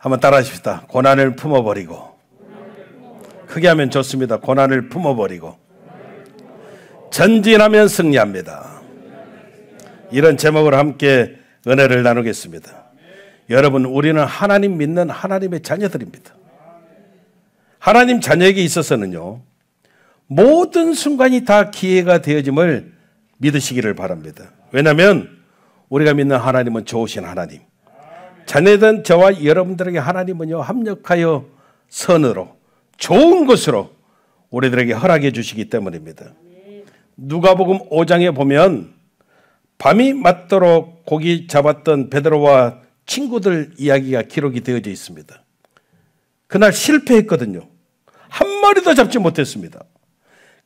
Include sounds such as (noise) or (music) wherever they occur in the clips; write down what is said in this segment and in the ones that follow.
한번 따라 하십시다. 고난을 품어버리고. 크게 하면 좋습니다. 고난을 품어버리고. 전진하면 승리합니다. 이런 제목을 함께 은혜를 나누겠습니다. 여러분, 우리는 하나님 믿는 하나님의 자녀들입니다. 하나님 자녀에게 있어서는요, 모든 순간이 다 기회가 되어짐을 믿으시기를 바랍니다. 왜냐하면 우리가 믿는 하나님은 좋으신 하나님, 자네든 저와 여러분들에게 하나님은요 합력하여 선으로 좋은 것으로 우리들에게 허락해 주시기 때문입니다. 누가복음 5장에 보면 밤이 맞도록 고기 잡았던 베드로와 친구들 이야기가 기록이 되어져 있습니다. 그날 실패했거든요. 한 마리도 잡지 못했습니다.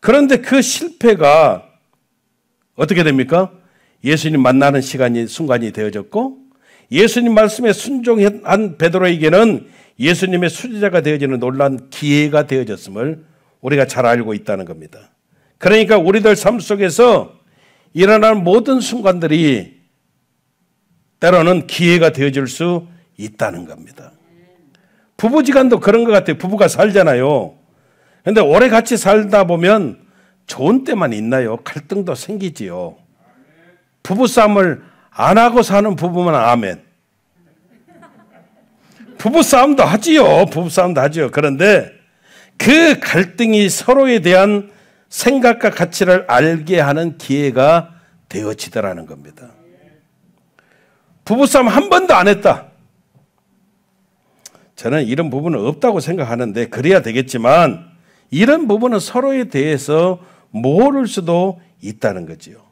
그런데 그 실패가 어떻게 됩니까? 예수님 만나는 시간이 순간이 되어졌고 예수님 말씀에 순종한 베드로에게는 예수님의 수제자가 되어지는 놀란 기회가 되어졌음을 우리가 잘 알고 있다는 겁니다. 그러니까 우리들 삶 속에서 일어날 모든 순간들이 때로는 기회가 되어질 수 있다는 겁니다. 부부지간도 그런 것 같아요. 부부가 살잖아요. 근데 오래 같이 살다 보면 좋은 때만 있나요? 갈등도 생기지요. 부부싸움을 안 하고 사는 부부만 아멘. 부부싸움도 하지요. 부부싸움도 하지요. 그런데 그 갈등이 서로에 대한 생각과 가치를 알게 하는 기회가 되어지더라는 겁니다. 부부싸움 한 번도 안 했다. 저는 이런 부분은 없다고 생각하는데 그래야 되겠지만 이런 부분은 서로에 대해서 모를 수도 있다는 거지요.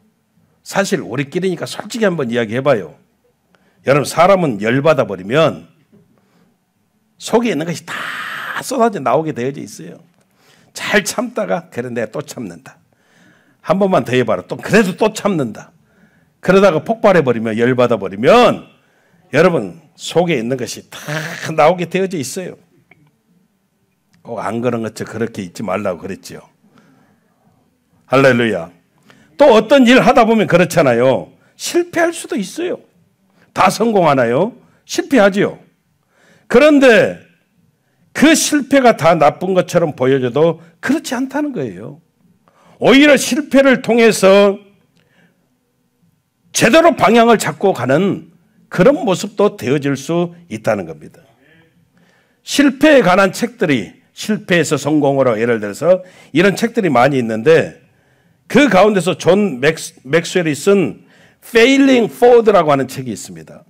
사실 우리끼리니까 솔직히 한번 이야기해봐요. 여러분 사람은 열받아 버리면 속에 있는 것이 다 쏟아져 나오게 되어져 있어요. 잘 참다가 그래 내가 또 참는다. 한 번만 더 해봐라. 또 그래도 또 참는다. 그러다가 폭발해 버리면 열 받아 버리면 여러분 속에 있는 것이 다 나오게 되어져 있어요. 꼭 안 그런 것처럼 그렇게 있지 말라고 그랬지요. 할렐루야. 또 어떤 일 하다 보면 그렇잖아요. 실패할 수도 있어요. 다 성공하나요? 실패하지요. 그런데 그 실패가 다 나쁜 것처럼 보여져도 그렇지 않다는 거예요. 오히려 실패를 통해서 제대로 방향을 잡고 가는 그런 모습도 되어질 수 있다는 겁니다. 실패에 관한 책들이 실패에서 성공으로 예를 들어서 이런 책들이 많이 있는데 그 가운데서 존 맥스, 맥스웰이 쓴 Failing Forward라고 하는 책이 있습니다.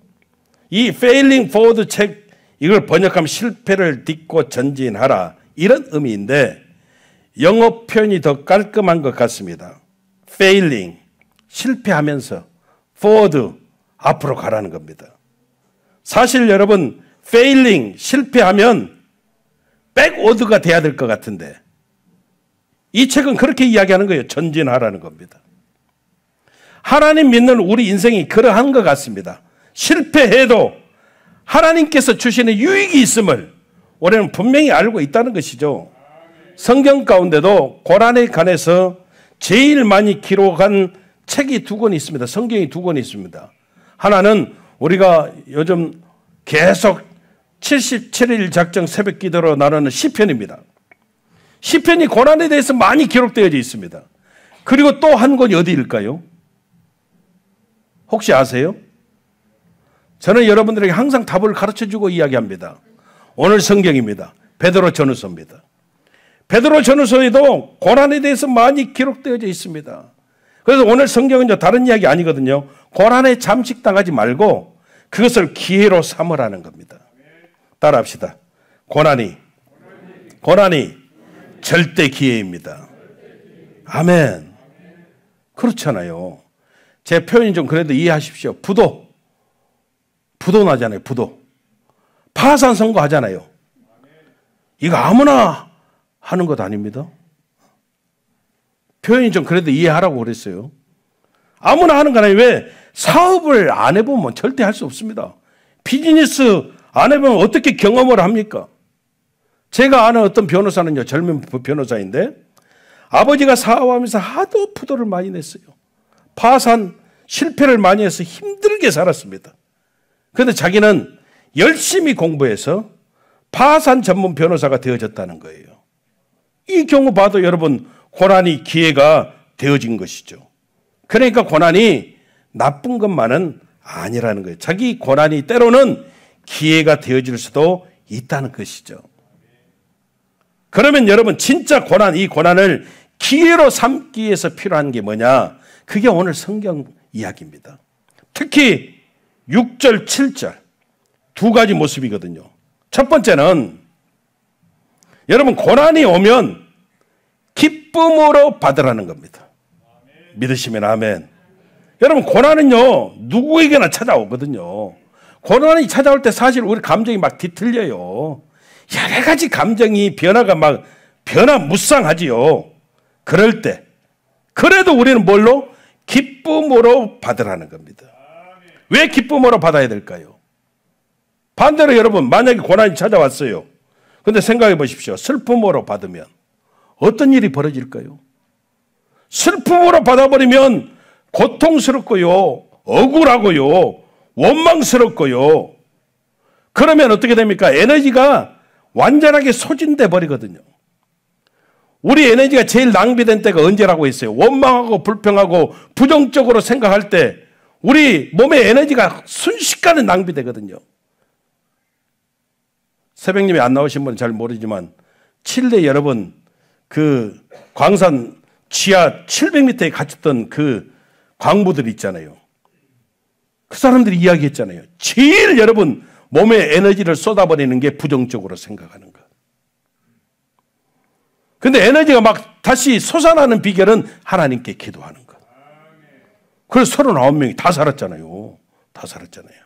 이 Failing Forward 책 이걸 번역하면 실패를 딛고 전진하라 이런 의미인데 영어 표현이 더 깔끔한 것 같습니다. Failing 실패하면서 Forward 앞으로 가라는 겁니다. 사실 여러분 Failing 실패하면 백워드가 돼야 될 것 같은데 이 책은 그렇게 이야기하는 거예요. 전진하라는 겁니다. 하나님 믿는 우리 인생이 그러한 것 같습니다. 실패해도 하나님께서 주시는 유익이 있음을 우리는 분명히 알고 있다는 것이죠. 성경 가운데도 고난에 관해서 제일 많이 기록한 책이 두 권 있습니다. 성경이 두 권 있습니다. 하나는 우리가 요즘 계속 77일 작정 새벽 기도로 나누는 시편입니다. 시편이 고난에 대해서 많이 기록되어져 있습니다. 그리고 또한 곳이 어디일까요? 혹시 아세요? 저는 여러분들에게 항상 답을 가르쳐 주고 이야기합니다. 오늘 성경입니다. 베드로 전후서입니다. 베드로 전후서에도 고난에 대해서 많이 기록되어 있습니다. 그래서 오늘 성경은 다른 이야기 아니거든요. 고난에 잠식당하지 말고 그것을 기회로 삼으라는 겁니다. 따라합시다. 고난이 고난이 절대 기회입니다. 아멘. 그렇잖아요. 제 표현이 좀 그래도 이해하십시오. 부도. 부도 나잖아요. 부도. 파산 선거 하잖아요. 이거 아무나 하는 것 아닙니다. 표현이 좀 그래도 이해하라고 그랬어요. 아무나 하는 거아니에 요 왜? 사업을 안 해보면 절대 할 수 없습니다. 비즈니스 안 해보면 어떻게 경험을 합니까? 제가 아는 어떤 변호사는요, 젊은 변호사인데 아버지가 사업하면서 하도 푸도를 많이 냈어요. 파산, 실패를 많이 해서 힘들게 살았습니다. 그런데 자기는 열심히 공부해서 파산 전문 변호사가 되어졌다는 거예요. 이 경우 봐도 여러분 고난이 기회가 되어진 것이죠. 그러니까 고난이 나쁜 것만은 아니라는 거예요. 자기 고난이 때로는 기회가 되어질 수도 있다는 것이죠. 그러면 여러분 진짜 고난 이 고난을 기회로 삼기 위해서 필요한 게 뭐냐? 그게 오늘 성경 이야기입니다. 특히 6절, 7절 두 가지 모습이거든요. 첫 번째는 여러분 고난이 오면 기쁨으로 받으라는 겁니다. 믿으시면 아멘. 여러분 고난은요 누구에게나 찾아오거든요. 고난이 찾아올 때 사실 우리 감정이 막 뒤틀려요. 여러 가지 감정이 변화가 막 변화 무쌍하지요. 그럴 때 그래도 우리는 뭘로 기쁨으로 받으라는 겁니다. 왜 기쁨으로 받아야 될까요? 반대로 여러분 만약에 고난이 찾아왔어요. 근데 생각해 보십시오. 슬픔으로 받으면 어떤 일이 벌어질까요? 슬픔으로 받아버리면 고통스럽고요. 억울하고요. 원망스럽고요. 그러면 어떻게 됩니까? 에너지가 완전하게 소진돼 버리거든요. 우리 에너지가 제일 낭비된 때가 언제라고 했어요? 원망하고 불평하고 부정적으로 생각할 때 우리 몸의 에너지가 순식간에 낭비되거든요. 새벽님이 안 나오신 분은 잘 모르지만 칠레 여러분 그 광산 지하 700m에 갇혔던 그 광부들 있잖아요. 그 사람들이 이야기했잖아요. 제일 여러분 몸에 에너지를 쏟아버리는 게 부정적으로 생각하는 것. 근데 에너지가 막 다시 솟아나는 비결은 하나님께 기도하는 것. 그래서 39명이 다 살았잖아요. 다 살았잖아요.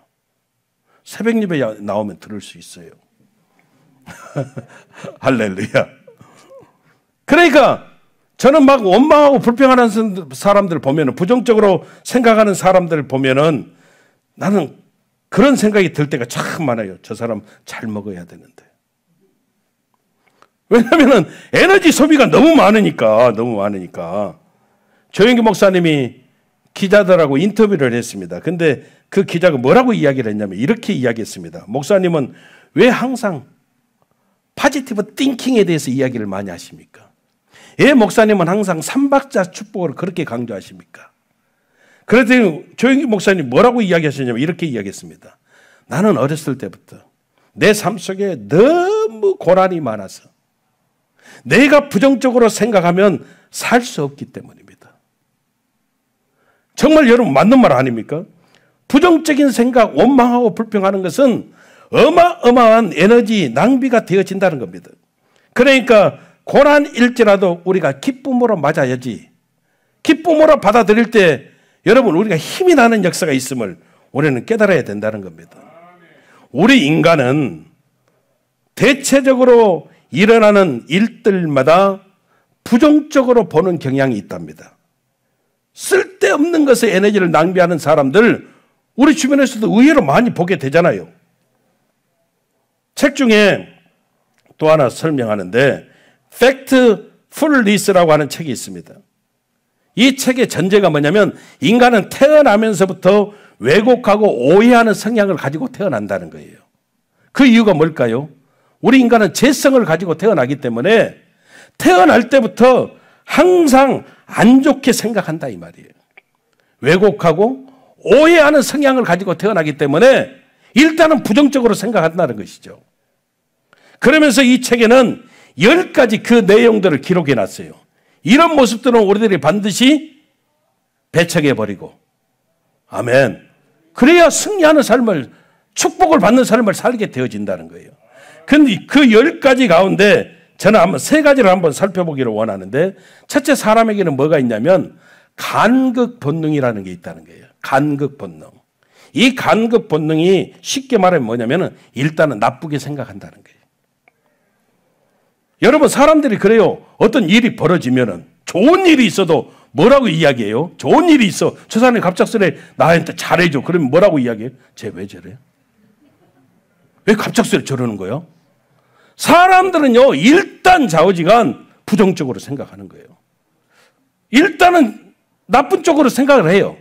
새벽 예배 나오면 들을 수 있어요. (laughs) 할렐루야. 그러니까 저는 막 원망하고 불평하는 사람들 보면 부정적으로 생각하는 사람들 보면은 나는 그런 생각이 들 때가 참 많아요. 저 사람 잘 먹어야 되는데. 왜냐면은 에너지 소비가 너무 많으니까, 너무 많으니까. 조영기 목사님이 기자들하고 인터뷰를 했습니다. 근데 그 기자가 뭐라고 이야기를 했냐면 이렇게 이야기했습니다. 목사님은 왜 항상 파지티브 띵킹에 대해서 이야기를 많이 하십니까? 왜 예, 목사님은 항상 삼박자 축복을 그렇게 강조하십니까? 그랬더니 조영기 목사님 뭐라고 이야기하시냐면 이렇게 이야기했습니다. 나는 어렸을 때부터 내 삶 속에 너무 고난이 많아서 내가 부정적으로 생각하면 살 수 없기 때문입니다. 정말 여러분 맞는 말 아닙니까? 부정적인 생각, 원망하고 불평하는 것은 어마어마한 에너지 낭비가 되어진다는 겁니다. 그러니까 고난일지라도 우리가 기쁨으로 맞아야지. 기쁨으로 받아들일 때 여러분, 우리가 힘이 나는 역사가 있음을 우리는 깨달아야 된다는 겁니다. 우리 인간은 대체적으로 일어나는 일들마다 부정적으로 보는 경향이 있답니다. 쓸데없는 것에 에너지를 낭비하는 사람들 우리 주변에서도 의외로 많이 보게 되잖아요. 책 중에 또 하나 설명하는데 Fact f 팩트 풀리 s 라고 하는 책이 있습니다. 이 책의 전제가 뭐냐면 인간은 태어나면서부터 왜곡하고 오해하는 성향을 가지고 태어난다는 거예요. 그 이유가 뭘까요? 우리 인간은 죄성을 가지고 태어나기 때문에 태어날 때부터 항상 안 좋게 생각한다 이 말이에요. 왜곡하고 오해하는 성향을 가지고 태어나기 때문에 일단은 부정적으로 생각한다는 것이죠. 그러면서 이 책에는 10가지 그 내용들을 기록해 놨어요. 이런 모습들은 우리들이 반드시 배척해버리고, 아멘. 그래야 승리하는 삶을, 축복을 받는 삶을 살게 되어진다는 거예요. 근데 그 열 가지 가운데 저는 한번 세 가지를 한번 살펴보기를 원하는데, 첫째 사람에게는 뭐가 있냐면, 간극 본능이라는 게 있다는 거예요. 간극 본능. 이 간극 본능이 쉽게 말하면 뭐냐면은 일단은 나쁘게 생각한다는 거예요. 여러분 사람들이 그래요. 어떤 일이 벌어지면은 좋은 일이 있어도 뭐라고 이야기해요? 좋은 일이 있어. 저 사람이 갑작스레 나한테 잘해줘. 그러면 뭐라고 이야기해요? 쟤 왜 저래? 왜 갑작스레 저러는 거예요? 사람들은요, 일단 좌우지간 부정적으로 생각하는 거예요. 일단은 나쁜 쪽으로 생각을 해요.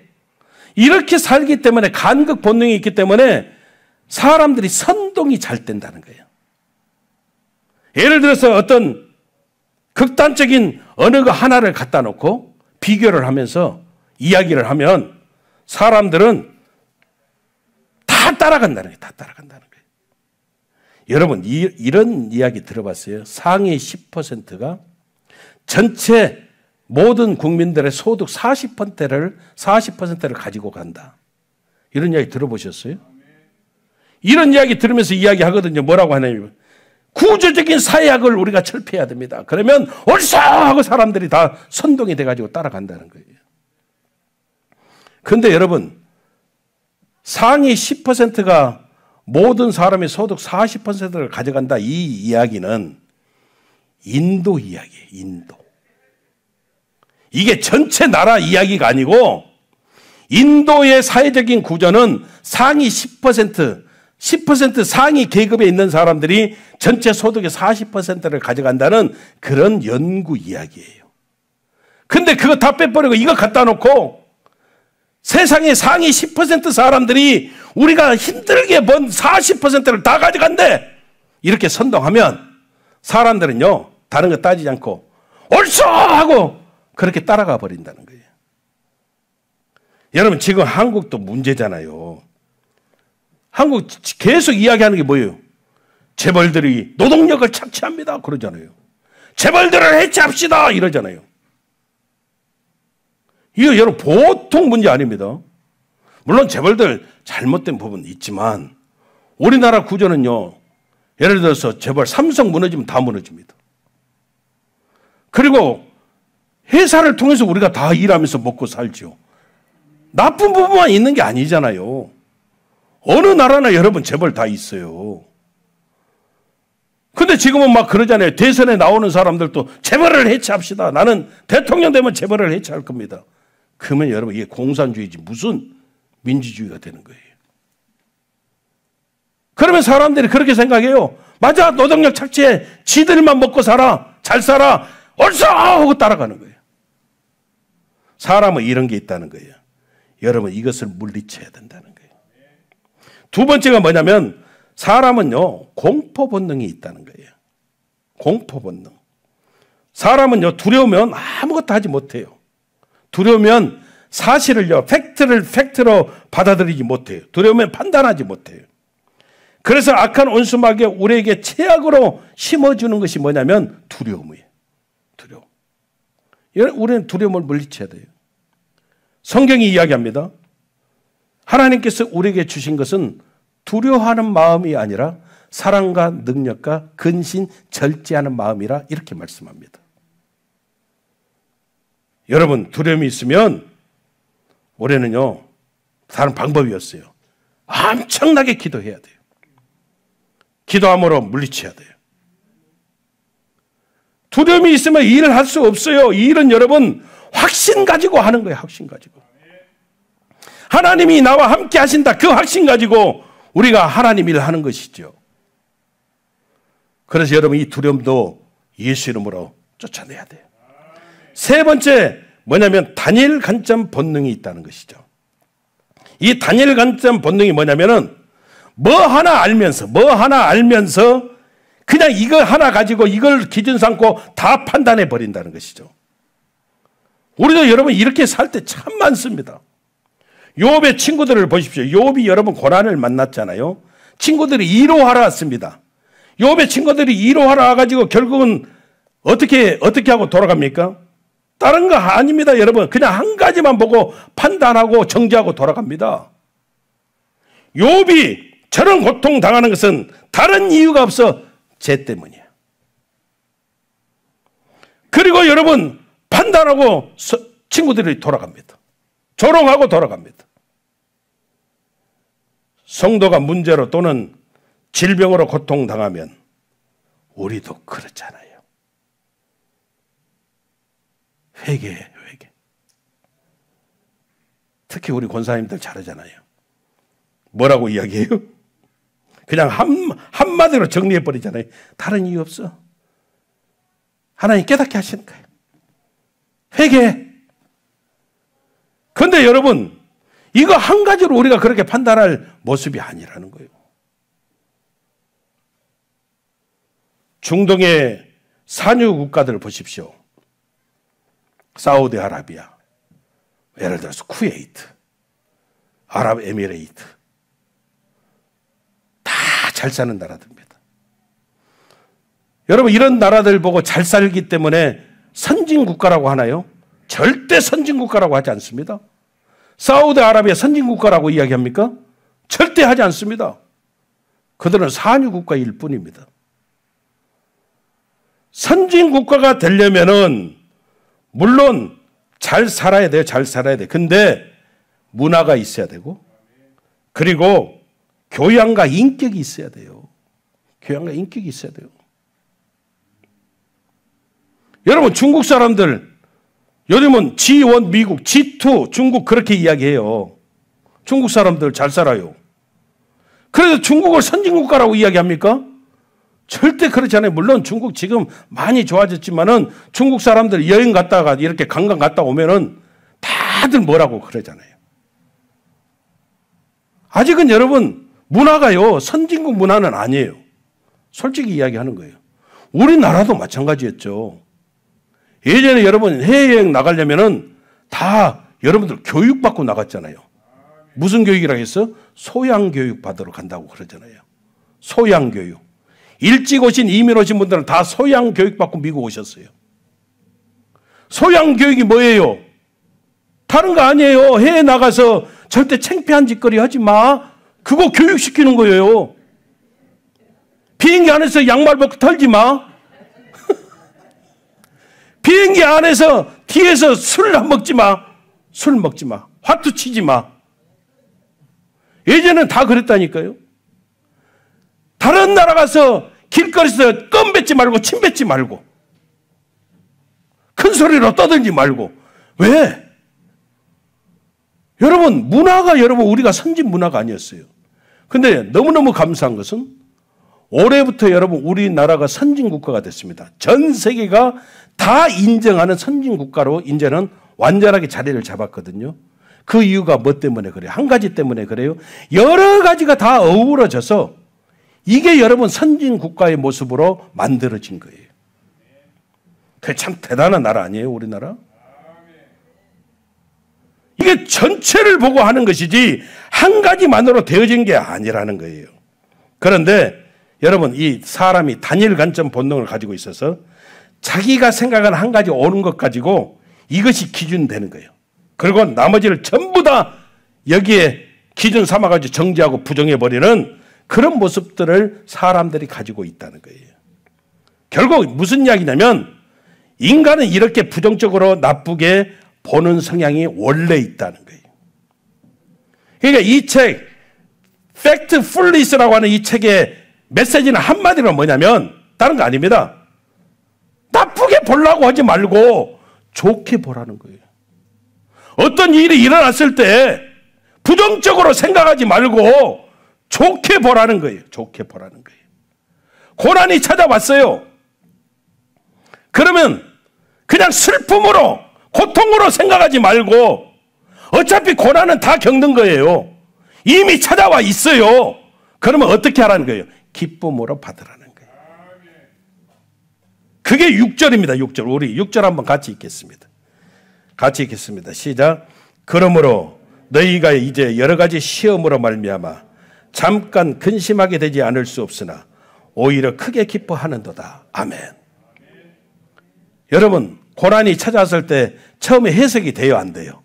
이렇게 살기 때문에 간극 본능이 있기 때문에 사람들이 선동이 잘 된다는 거예요. 예를 들어서 어떤 극단적인 어느 거 하나를 갖다 놓고 비교를 하면서 이야기를 하면 사람들은 다 따라간다는 거예요. 다 따라간다는 거예요. 여러분, 이, 런 이야기 들어봤어요? 상위 10%가 전체 모든 국민들의 소득 40%를 40%를 가지고 간다. 이런 이야기 들어보셨어요? 이런 이야기 들으면서 이야기하거든요. 뭐라고 하냐면 구조적인 사약을 우리가 철폐해야 됩니다. 그러면 옳소 하고 사람들이 다 선동이 돼가지고 따라간다는 거예요. 그런데 여러분 상위 10%가 모든 사람의 소득 40%를 가져간다 이 이야기는 인도 이야기 인도. 이게 전체 나라 이야기가 아니고 인도의 사회적인 구조는 상위 10% 상위 계급에 있는 사람들이 전체 소득의 40%를 가져간다는 그런 연구 이야기예요. 근데 그거 다 빼버리고 이거 갖다 놓고 세상의 상위 10% 사람들이 우리가 힘들게 번 40%를 다 가져간대! 이렇게 선동하면 사람들은요, 다른 거 따지지 않고 옳소! 하고 그렇게 따라가 버린다는 거예요. 여러분, 지금 한국도 문제잖아요. 한국 계속 이야기하는 게 뭐예요? 재벌들이 노동력을 착취합니다. 그러잖아요. 재벌들을 해체합시다. 이러잖아요. 이거 여러분 보통 문제 아닙니다. 물론 재벌들 잘못된 부분 있지만 우리나라 구조는요. 예를 들어서 재벌 삼성 무너지면 다 무너집니다. 그리고 회사를 통해서 우리가 다 일하면서 먹고 살죠. 나쁜 부분만 있는 게 아니잖아요. 어느 나라나 여러분 재벌 다 있어요. 근데 지금은 막 그러잖아요. 대선에 나오는 사람들도 재벌을 해체합시다. 나는 대통령 되면 재벌을 해체할 겁니다. 그러면 여러분 이게 공산주의지 무슨 민주주의가 되는 거예요. 그러면 사람들이 그렇게 생각해요. 맞아 노동력 착취해 지들만 먹고 살아 잘 살아 얼싸 하고 따라가는 거예요. 사람은 이런 게 있다는 거예요. 여러분 이것을 물리쳐야 된다는 거예요. 두 번째가 뭐냐면 사람은요, 공포 본능이 있다는 거예요. 공포 본능. 사람은요, 두려우면 아무것도 하지 못해요. 두려우면 사실을요, 팩트를 팩트로 받아들이기 못해요. 두려우면 판단하지 못해요. 그래서 악한 온수막에 우리에게 최악으로 심어주는 것이 뭐냐면 두려움이에요. 두려움. 우리는 두려움을 물리쳐야 돼요. 성경이 이야기합니다. 하나님께서 우리에게 주신 것은 두려워하는 마음이 아니라 사랑과 능력과 근신, 절제하는 마음이라 이렇게 말씀합니다. 여러분, 두려움이 있으면 올해는요, 다른 방법이었어요. 엄청나게 기도해야 돼요. 기도함으로 물리쳐야 돼요. 두려움이 있으면 일을 할 수 없어요. 이 일은 여러분 확신 가지고 하는 거예요. 확신 가지고. 하나님이 나와 함께 하신다. 그 확신 가지고 우리가 하나님 일을 하는 것이죠. 그래서 여러분 이 두려움도 예수 이름으로 쫓아내야 돼요. 세 번째 뭐냐면 단일 관점 본능이 있다는 것이죠. 이 단일 관점 본능이 뭐냐면은 뭐 하나 알면서 뭐 하나 알면서 그냥 이거 하나 가지고 이걸 기준 삼고 다 판단해 버린다는 것이죠. 우리도 여러분 이렇게 살 때 참 많습니다. 요업의 친구들을 보십시오. 요업이 여러분 고난을 만났잖아요. 친구들이 이로하라 왔습니다. 요업의 친구들이 이로하라 와가지고 결국은 어떻게, 어떻게 하고 돌아갑니까? 다른 거 아닙니다, 여러분. 그냥 한 가지만 보고 판단하고 정지하고 돌아갑니다. 요업이 저런 고통 당하는 것은 다른 이유가 없어 죄 때문이에요. 그리고 여러분 판단하고 친구들이 돌아갑니다. 조롱하고 돌아갑니다. 성도가 문제로 또는 질병으로 고통당하면 우리도 그렇잖아요. 회개 회개. 특히 우리 권사님들 잘하잖아요. 뭐라고 이야기해요? 그냥 한, 한마디로 정리해버리잖아요. 다른 이유 없어. 하나님 깨닫게 하시는 거예요. 회개. 그런데 여러분, 이거 한 가지로 우리가 그렇게 판단할 모습이 아니라는 거예요. 중동의 산유 국가들 을 보십시오. 사우디아라비아, 예를 들어서 쿠웨이트, 아랍에미레이트, 다 잘 사는 나라들입니다. 여러분 이런 나라들 보고 잘 살기 때문에 선진 국가라고 하나요? 절대 선진국가라고 하지 않습니다. 사우디아라비아 선진국가라고 이야기합니까? 절대 하지 않습니다. 그들은 산유국가일 뿐입니다. 선진국가가 되려면은 물론 잘 살아야 돼요. 잘 살아야 돼. 근데 문화가 있어야 되고 그리고 교양과 인격이 있어야 돼요. 교양과 인격이 있어야 돼요. 여러분 중국 사람들 요즘은 G1 미국, G2 중국 그렇게 이야기해요. 중국 사람들 잘 살아요. 그래서 중국을 선진국가라고 이야기합니까? 절대 그렇지 않아요. 물론 중국 지금 많이 좋아졌지만은 중국 사람들 여행 갔다가 이렇게 관광 갔다 오면은 다들 뭐라고 그러잖아요. 아직은 여러분 문화가요 선진국 문화는 아니에요. 솔직히 이야기하는 거예요. 우리나라도 마찬가지였죠. 예전에 여러분 해외여행 나가려면은 다 여러분들 교육받고 나갔잖아요. 무슨 교육이라고 했어? 소양교육 받으러 간다고 그러잖아요. 소양교육. 일찍 오신 이민 오신 분들은 다 소양교육 받고 미국 오셨어요. 소양교육이 뭐예요? 다른 거 아니에요. 해외 나가서 절대 창피한 짓거리 하지 마. 그거 교육시키는 거예요. 비행기 안에서 양말 벗고 털지 마. 비행기 안에서 뒤에서 술을 안 먹지 마. 술 먹지 마. 화투 치지 마. 예전엔 다 그랬다니까요. 다른 나라 가서 길거리에서 껌 뱉지 말고 침 뱉지 말고 큰 소리로 떠들지 말고 왜? 여러분 문화가 여러분 우리가 선진 문화가 아니었어요. 근데 너무너무 감사한 것은 올해부터 여러분 우리나라가 선진국가가 됐습니다. 전 세계가 다 인정하는 선진 국가로 이제는 완전하게 자리를 잡았거든요. 그 이유가 뭐 때문에 그래요? 한 가지 때문에 그래요? 여러 가지가 다 어우러져서 이게 여러분 선진 국가의 모습으로 만들어진 거예요. 그게 참 대단한 나라 아니에요, 우리나라? 이게 전체를 보고 하는 것이지 한 가지만으로 되어진 게 아니라는 거예요. 그런데 여러분 이 사람이 단일 관점 본능을 가지고 있어서 자기가 생각한 한 가지 옳은 것 가지고 이것이 기준되는 거예요. 그리고 나머지를 전부 다 여기에 기준 삼아가지고 정지하고 부정해버리는 그런 모습들을 사람들이 가지고 있다는 거예요. 결국 무슨 이야기냐면 인간은 이렇게 부정적으로 나쁘게 보는 성향이 원래 있다는 거예요. 그러니까 이 책, 팩트 풀리스라고 하는 이 책의 메시지는 한마디로 뭐냐면 다른 거 아닙니다. 나쁘게 보려고 하지 말고 좋게 보라는 거예요. 어떤 일이 일어났을 때 부정적으로 생각하지 말고 좋게 보라는 거예요. 좋게 보라는 거예요. 고난이 찾아왔어요. 그러면 그냥 슬픔으로 고통으로 생각하지 말고 어차피 고난은 다 겪는 거예요. 이미 찾아와 있어요. 그러면 어떻게 하라는 거예요? 기쁨으로 받으라. 그게 6절입니다. 6절. 우리 6절 한번 같이 읽겠습니다. 같이 읽겠습니다. 시작. 그러므로 너희가 이제 여러 가지 시험으로 말미암아 잠깐 근심하게 되지 않을 수 없으나 오히려 크게 기뻐하는도다. 아멘. 아멘. 여러분, 고난이 찾아왔을 때 처음에 해석이 돼요, 안 돼요?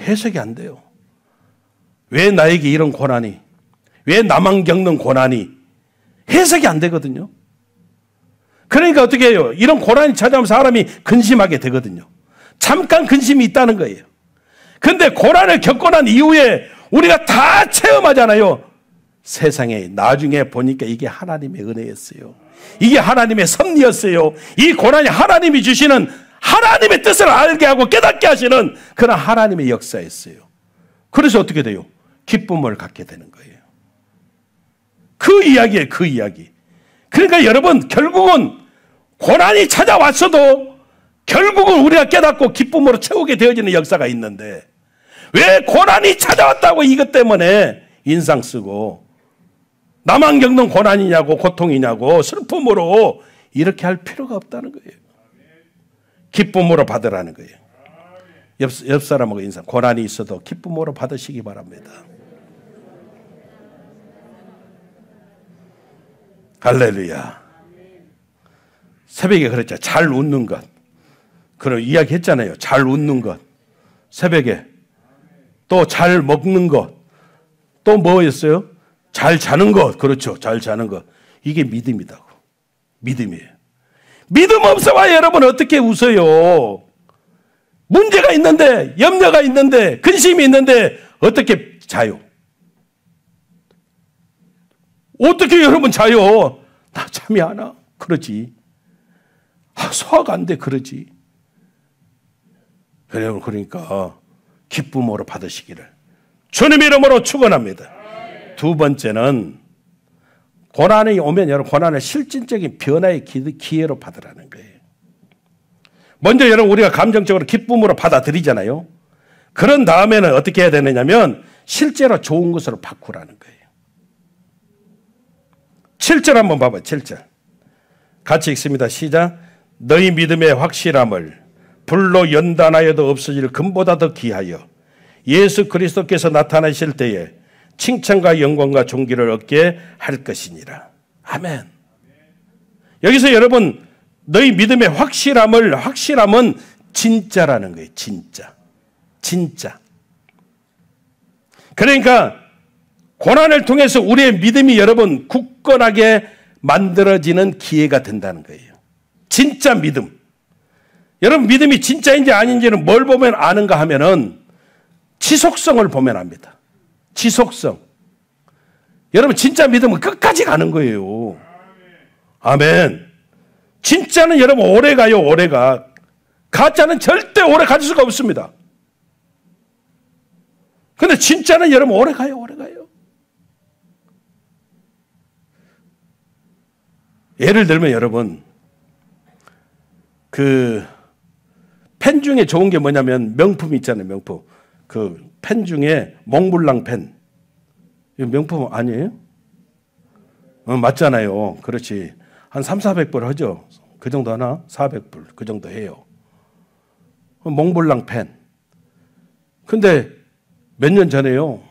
해석이 안 돼요. 왜 나에게 이런 고난이? 왜 나만 겪는 고난이? 해석이 안 되거든요. 그러니까 어떻게 해요? 이런 고난이 찾아오면 사람이 근심하게 되거든요. 잠깐 근심이 있다는 거예요. 근데 고난을 겪고 난 이후에 우리가 다 체험하잖아요. 세상에 나중에 보니까 이게 하나님의 은혜였어요. 이게 하나님의 섭리였어요. 이 고난이 하나님이 주시는 하나님의 뜻을 알게 하고 깨닫게 하시는 그런 하나님의 역사였어요. 그래서 어떻게 돼요? 기쁨을 갖게 되는 거예요. 그 이야기에 그 이야기. 그러니까 여러분 결국은 고난이 찾아왔어도 결국은 우리가 깨닫고 기쁨으로 채우게 되어지는 역사가 있는데 왜 고난이 찾아왔다고 이것 때문에 인상 쓰고 나만 겪는 고난이냐고 고통이냐고 슬픔으로 이렇게 할 필요가 없다는 거예요. 기쁨으로 받으라는 거예요. 옆, 옆 사람하고 인상 고난이 있어도 기쁨으로 받으시기 바랍니다. 할렐루야. 새벽에 그랬죠. 잘 웃는 것. 그런 이야기 했잖아요. 잘 웃는 것. 새벽에. 또 잘 먹는 것. 또 뭐였어요? 잘 자는 것. 그렇죠. 잘 자는 것. 이게 믿음이다 믿음이에요. 믿음 없어봐 여러분 어떻게 웃어요? 문제가 있는데, 염려가 있는데, 근심이 있는데, 어떻게 자요? 어떻게 여러분 자요? 나 잠이 안 와. 그러지. 아, 소화가 안 돼, 그러지. 그래 그러니까, 기쁨으로 받으시기를. 주님 이름으로 축원합니다. 두 번째는, 고난이 오면 여러분, 고난을 실질적인 변화의 기회로 받으라는 거예요. 먼저 여러분, 우리가 감정적으로 기쁨으로 받아들이잖아요. 그런 다음에는 어떻게 해야 되느냐면, 실제로 좋은 것으로 바꾸라는 거예요. 7절 한번 봐봐, 7절. 같이 읽습니다. 시작. 너희 믿음의 확실함을 불로 연단하여도 없어질 금보다 더 귀하여 예수 그리스도께서 나타나실 때에 칭찬과 영광과 존귀를 얻게 할 것이니라. 아멘. 여기서 여러분 너희 믿음의 확실함을 확실함은 진짜라는 거예요. 진짜. 진짜. 그러니까 고난을 통해서 우리의 믿음이 여러분 굳건하게 만들어지는 기회가 된다는 거예요. 진짜 믿음. 여러분 믿음이 진짜인지 아닌지는 뭘 보면 아는가 하면은 지속성을 보면 압니다. 지속성. 여러분 진짜 믿음은 끝까지 가는 거예요. 아멘. 진짜는 여러분 오래 가요, 오래 가. 가짜는 절대 오래 갈 수가 없습니다. 근데 진짜는 여러분 오래 가요, 오래 가요. 예를 들면 여러분 그펜 중에 좋은 게 뭐냐면 명품 있잖아요. 명품. 그 펜 중에 몽블랑 펜. 이 명품 아니에요? 어, 맞잖아요. 그렇지. 한 3, 400불 하죠. 그 정도 하나? 400불. 그 정도 해요. 그 몽블랑 펜. 근데 몇 년 전에요.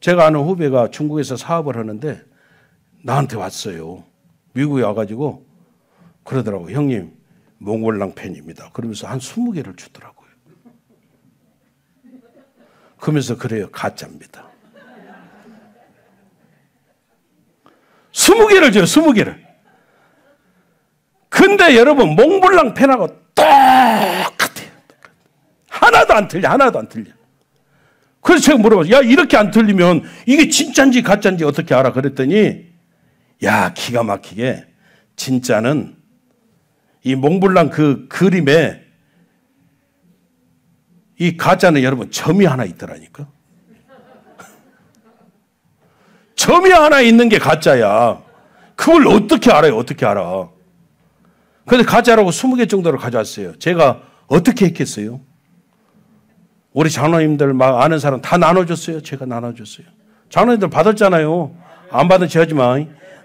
제가 아는 후배가 중국에서 사업을 하는데 나한테 왔어요. 미국에 와가지고 그러더라고. 형님, 몽골랑 팬입니다. 그러면서 한 20개를 주더라고요. 그러면서 그래요. 가짜입니다. 20개를 줘요. 20개를. 근데 여러분 몽블랑 팬하고 똑같아요. 하나도 안 틀려. 하나도 안 틀려. 그래서 제가 물어봤어요. 야 이렇게 안 틀리면 이게 진짜인지 가짜인지 어떻게 알아? 그랬더니 야 기가 막히게 진짜는 이 몽블랑 그 그림에 이 가짜는 여러분 점이 하나 있더라니까. (laughs) 점이 하나 있는 게 가짜야. 그걸 어떻게 알아요? 어떻게 알아? 근데 가짜라고 20개 정도를 가져왔어요. 제가 어떻게 했겠어요? 우리 장로님들 막 아는 사람 다 나눠줬어요. 제가 나눠줬어요. 장로님들 받았잖아요. 안 받은 채 하지 마.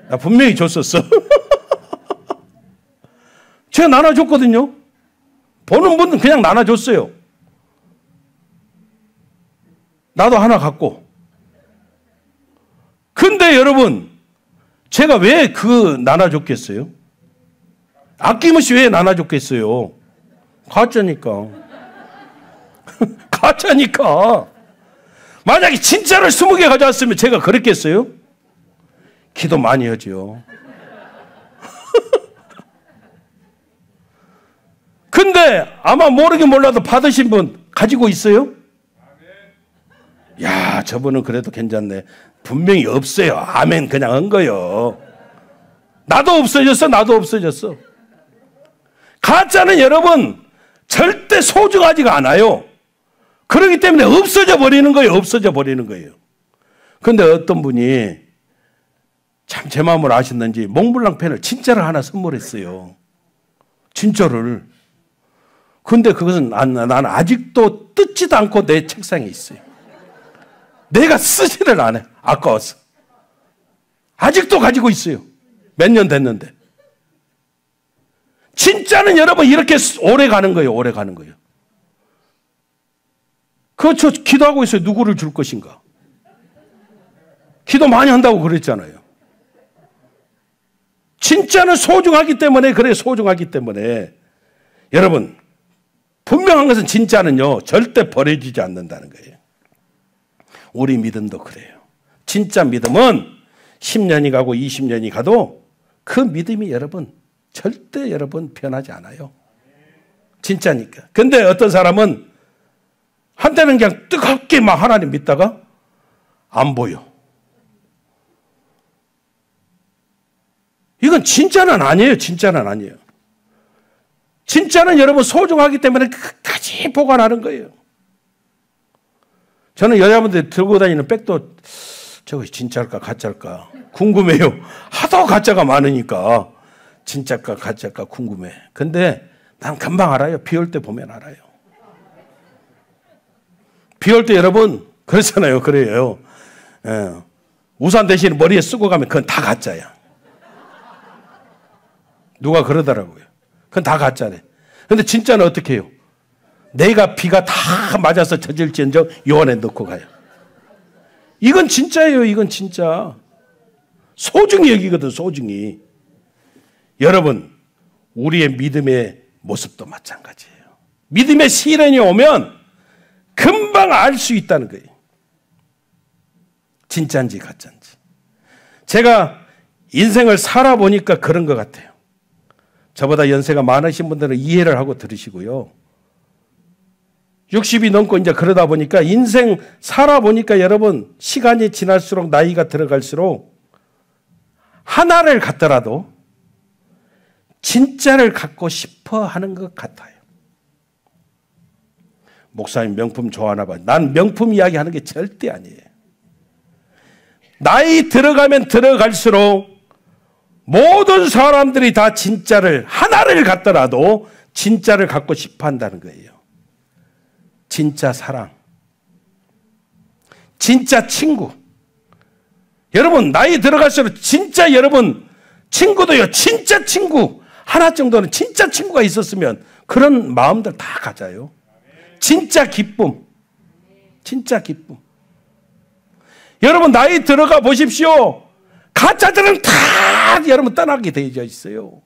나 분명히 줬었어. (laughs) 제가 나눠줬거든요. 보는 분은 그냥 나눠줬어요. 나도 하나 갖고. 근데 여러분, 제가 왜 그 나눠줬겠어요? 아낌없이 왜 나눠줬겠어요? 가짜니까. (laughs) 가짜니까. 만약에 진짜로 스무 개 가져왔으면 제가 그랬겠어요? 기도 많이 하죠. (laughs) 근데 아마 모르게 몰라도 받으신 분 가지고 있어요? 야, 저분은 그래도 괜찮네. 분명히 없어요. 아멘 그냥 한 거요. 나도 없어졌어. 나도 없어졌어. 가짜는 여러분 절대 소중하지가 않아요. 그렇기 때문에 없어져 버리는 거예요. 없어져 버리는 거예요. 근데 어떤 분이 참 제 마음을 아셨는지 몽블랑 펜을 진짜를 하나 선물했어요. 진짜를. 근데 그것은 난, 난 아직도 뜯지도 않고 내 책상에 있어요. 내가 쓰지를 않아요. 아까워서. 아직도 가지고 있어요. 몇 년 됐는데. 진짜는 여러분 이렇게 오래 가는 거예요. 오래 가는 거예요. 그렇죠 기도하고 있어요. 누구를 줄 것인가. 기도 많이 한다고 그랬잖아요. 진짜는 소중하기 때문에 그래 소중하기 때문에 여러분 분명한 것은 진짜는요, 절대 버려지지 않는다는 거예요. 우리 믿음도 그래요. 진짜 믿음은 10년이 가고 20년이 가도 그 믿음이 여러분, 절대 여러분 변하지 않아요. 진짜니까. 근데 어떤 사람은 한때는 그냥 뜨겁게 막 하나님 믿다가 안 보여. 이건 진짜는 아니에요. 진짜는 아니에요. 진짜는 여러분 소중하기 때문에 끝까지 보관하는 거예요. 저는 여자분들 들고 다니는 백도 저거 진짜일까 가짜일까 궁금해요. 하도 가짜가 많으니까 진짜일까 가짜일까 궁금해. 근데 난 금방 알아요. 비올 때 보면 알아요. 비올 때 여러분 그렇잖아요. 그래요. 예. 우산 대신 머리에 쓰고 가면 그건 다 가짜야. 누가 그러더라고요. 그건 다 가짜네. 근데 진짜는 어떻게 해요? 내가 비가 다 맞아서 젖을지언정 요한에 넣고 가요. 이건 진짜예요. 이건 진짜. 소중히 여기거든, 소중히. 여러분, 우리의 믿음의 모습도 마찬가지예요. 믿음의 시련이 오면 금방 알 수 있다는 거예요. 진짜인지 가짜인지. 제가 인생을 살아보니까 그런 것 같아요. 저보다 연세가 많으신 분들은 이해를 하고 들으시고요. 60이 넘고 이제 그러다 보니까 인생 살아보니까 여러분 시간이 지날수록 나이가 들어갈수록 하나를 갖더라도 진짜를 갖고 싶어 하는 것 같아요. 목사님 명품 좋아하나 봐. 요난 명품 이야기 하는 게 절대 아니에요. 나이 들어가면 들어갈수록 모든 사람들이 다 진짜를 하나를 갖더라도 진짜를 갖고 싶어 한다는 거예요. 진짜 사랑. 진짜 친구. 여러분, 나이 들어갈수록 진짜 여러분, 친구도요, 진짜 친구. 하나 정도는 진짜 친구가 있었으면 그런 마음들 다 가져요. 진짜 기쁨. 진짜 기쁨. 여러분, 나이 들어가 보십시오. 가짜들은 다 여러분 떠나게 되어져 있어요.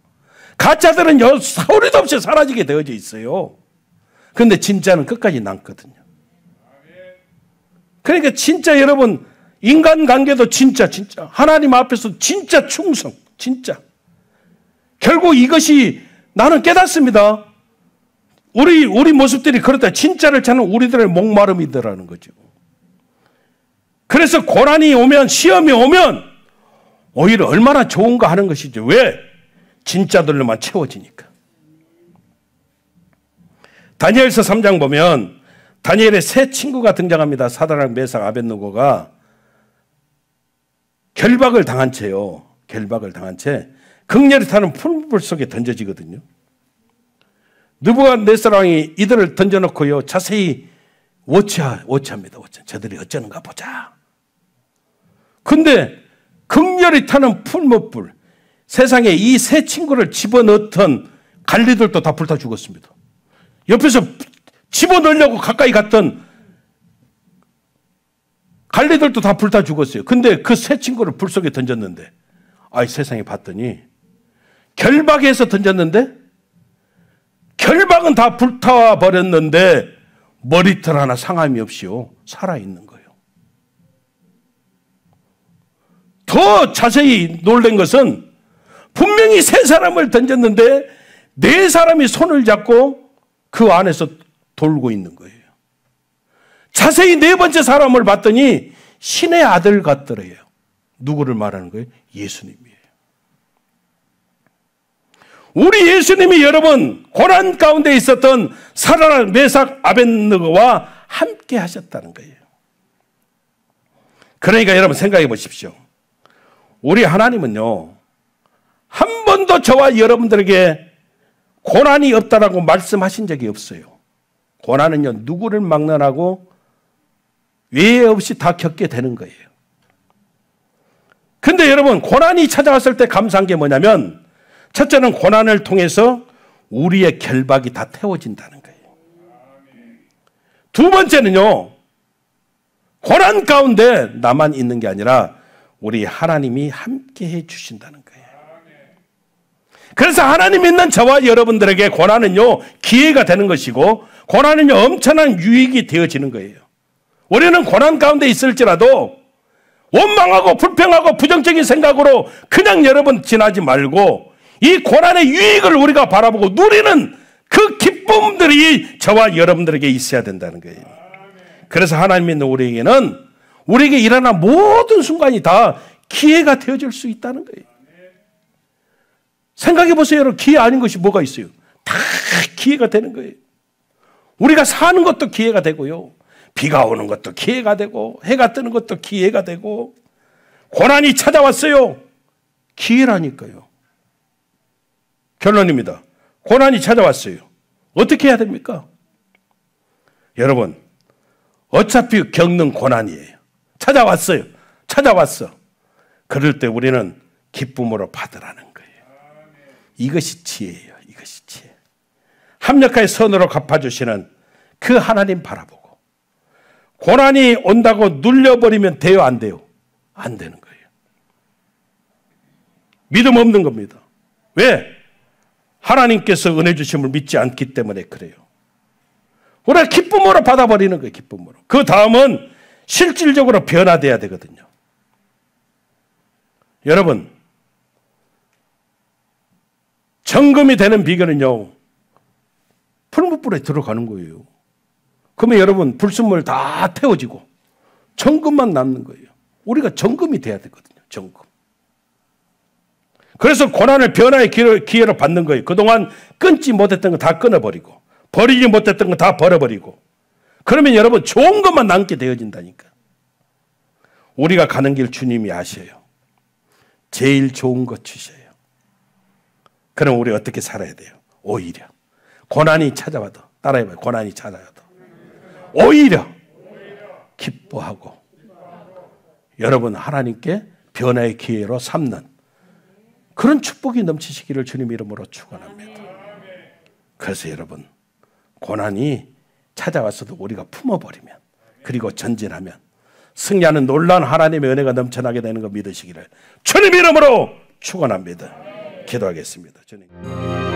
가짜들은 여, 사오리도 없이 사라지게 되어져 있어요. 그런데 진짜는 끝까지 남거든요. 그러니까 진짜 여러분 인간관계도 진짜 진짜 하나님 앞에서 진짜 충성 진짜 결국 이것이 나는 깨닫습니다. 우리 우리 모습들이 그렇다. 진짜를 찾는 우리들의 목마름이더라는 거죠. 그래서 고난이 오면 시험이 오면 오히려 얼마나 좋은가 하는 것이죠. 왜? 진짜들로만 채워지니까. 다니엘서 3장 보면 다니엘의 새 친구가 등장합니다. 사다랑 메사 아벤누고가 결박을 당한 채요. 결박을 당한 채 극렬히 타는 풀불 속에 던져지거든요. 누부갓네사랑이 이들을 던져놓고요. 자세히 워치하, 워치합니다. 워치. 저들이 어쩌는가 보자. 근데 극렬히 타는 풀목불, 세상에 이 세 친구를 집어넣던 갈리들도 다 불타 죽었습니다. 옆에서 집어넣으려고 가까이 갔던 갈리들도 다 불타 죽었어요. 근데 그 세 친구를 불 속에 던졌는데, 아이 세상에 봤더니 결박에서 던졌는데, 결박은 다 불타버렸는데 머리털 하나 상함이 없이요 살아 있는 거예요. 더 자세히 놀란 것은 분명히 세 사람을 던졌는데 네 사람이 손을 잡고 그 안에서 돌고 있는 거예요. 자세히 네 번째 사람을 봤더니 신의 아들 같더래요. 누구를 말하는 거예요? 예수님이에요. 우리 예수님이 여러분 고난 가운데 있었던 살아난 메삭 아벤느거와 함께 하셨다는 거예요. 그러니까 여러분 생각해 보십시오. 우리 하나님은요, 한 번도 저와 여러분들에게 고난이 없다라고 말씀하신 적이 없어요. 고난은요, 누구를 막론하고 외 없이 다 겪게 되는 거예요. 근데 여러분, 고난이 찾아왔을 때 감사한 게 뭐냐면, 첫째는 고난을 통해서 우리의 결박이 다 태워진다는 거예요. 두 번째는요, 고난 가운데 나만 있는 게 아니라 우리 하나님이 함께 해 주신다는 거예요. 그래서 하나님 믿는 저와 여러분들에게 고난은요, 기회가 되는 것이고, 고난은요, 엄청난 유익이 되어지는 거예요. 우리는 고난 가운데 있을지라도, 원망하고 불평하고 부정적인 생각으로 그냥 여러분 지나지 말고, 이 고난의 유익을 우리가 바라보고 누리는 그 기쁨들이 저와 여러분들에게 있어야 된다는 거예요. 그래서 하나님 믿는 우리에게는 우리에게 일어난 모든 순간이 다 기회가 되어질 수 있다는 거예요. 생각해 보세요, 여러분. 기회 아닌 것이 뭐가 있어요? 다 기회가 되는 거예요. 우리가 사는 것도 기회가 되고요. 비가 오는 것도 기회가 되고, 해가 뜨는 것도 기회가 되고, 고난이 찾아왔어요. 기회라니까요. 결론입니다. 고난이 찾아왔어요. 어떻게 해야 됩니까? 여러분, 어차피 겪는 고난이에요. 찾아왔어요. 찾아왔어. 그럴 때 우리는 기쁨으로 받으라는 거예요. 이것이 지혜예요. 이것이 지혜. 합력하여 선으로 갚아주시는 그 하나님 바라보고 고난이 온다고 눌려버리면 돼요? 안 돼요? 안 되는 거예요. 믿음 없는 겁니다. 왜? 하나님께서 은혜 주심을 믿지 않기 때문에 그래요. 우리가 기쁨으로 받아버리는 거예요. 기쁨으로. 그 다음은 실질적으로 변화돼야 되거든요. 여러분, 정금이 되는 비결은요, 풀무불에 들어가는 거예요. 그러면 여러분, 불순물 다 태워지고, 정금만 남는 거예요. 우리가 정금이 돼야 되거든요, 정금. 그래서 고난을 변화의 기회로 받는 거예요. 그동안 끊지 못했던 거 다 끊어버리고, 버리지 못했던 거 다 버려버리고, 그러면 여러분 좋은 것만 남게 되어진다니까. 우리가 가는 길 주님이 아셔요. 제일 좋은 것 주셔요. 그럼 우리 어떻게 살아야 돼요? 오히려 고난이 찾아와도 따라해봐요. 고난이 찾아와도 오히려 기뻐하고 여러분 하나님께 변화의 기회로 삼는 그런 축복이 넘치시기를 주님 이름으로 축원합니다. 그래서 여러분 고난이 찾아왔어도 우리가 품어버리면 그리고 전진하면 승리하는 놀라운 하나님의 은혜가 넘쳐나게 되는 거 믿으시기를 주님 이름으로 축원합니다. 기도하겠습니다. 주님.